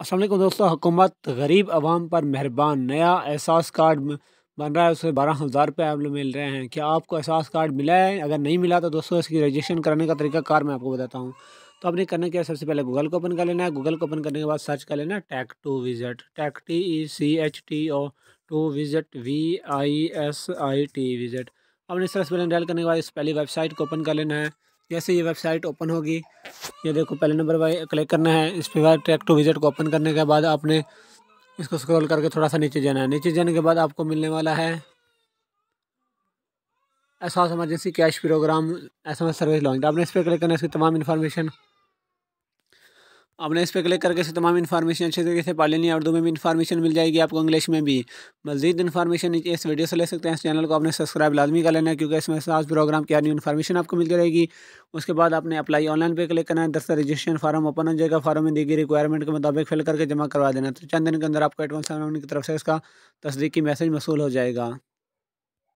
असल दोस्तों हुकूमत गरीब आवाम पर मेहरबान नया एहसास कार्ड बन रहा है उसमें बारह हज़ार रुपये आप लोग मिल रहे हैं क्या आपको एहसास कार्ड मिला है अगर नहीं मिला तो दोस्तों इसकी रजिस्ट्रेशन कराने का तरीका कार मैं आपको बताता हूँ तो आपने करना क्या सबसे पहले गूगल को ओपन कर लेना है गूगल को ओपन करने के बाद सर्च कर लेना है tech to visit tech T E C H T O to visit V I S I T visit आपने सर्च पहले डायल करने के बाद इस पहली वेबसाइट को ओपन कर लेना है जैसे ये वेबसाइट ओपन होगी ये देखो पहले नंबर पर क्लिक करना है इस पर ट्रैक टू विजिट को ओपन करने के बाद आपने इसको स्क्रॉल करके थोड़ा सा नीचे जाना है नीचे जाने के बाद आपको मिलने वाला है S emergency cash program S M S service launch आपने इस पर क्लिक करना है इसकी तमाम इन्फॉर्मेशन आपने इस पर क्लिक करके इसे तमाम इन्फॉर्मेशन अच्छे तरीके से पा लेनी है उर्दू में भी इन्फॉर्मेशन मिल जाएगी आपको इंग्लिश में भी मजीद इन्फॉर्मेशन इस वीडियो से ले सकते हैं इस चैनल को आपने सब्सक्राइब लाजमी कर लेना है क्योंकि इसमें साज प्रोग्राम की न्यू इन्फॉर्मेशन आपको मिल जाएगी उसके बाद आपने अप्लाई ऑनलाइन पर क्लिक करना है दस रजिस्ट्रेशन फार्म ओपन हो जाएगा फार्म में दी गई रिक्वायरमेंट के मुताबिक फिल करके जमा करवा देना तो चंद दिन के अंदर आपको एडवांस की तरफ से इसका तस्दीक की मैसेज मसूल हो जाएगा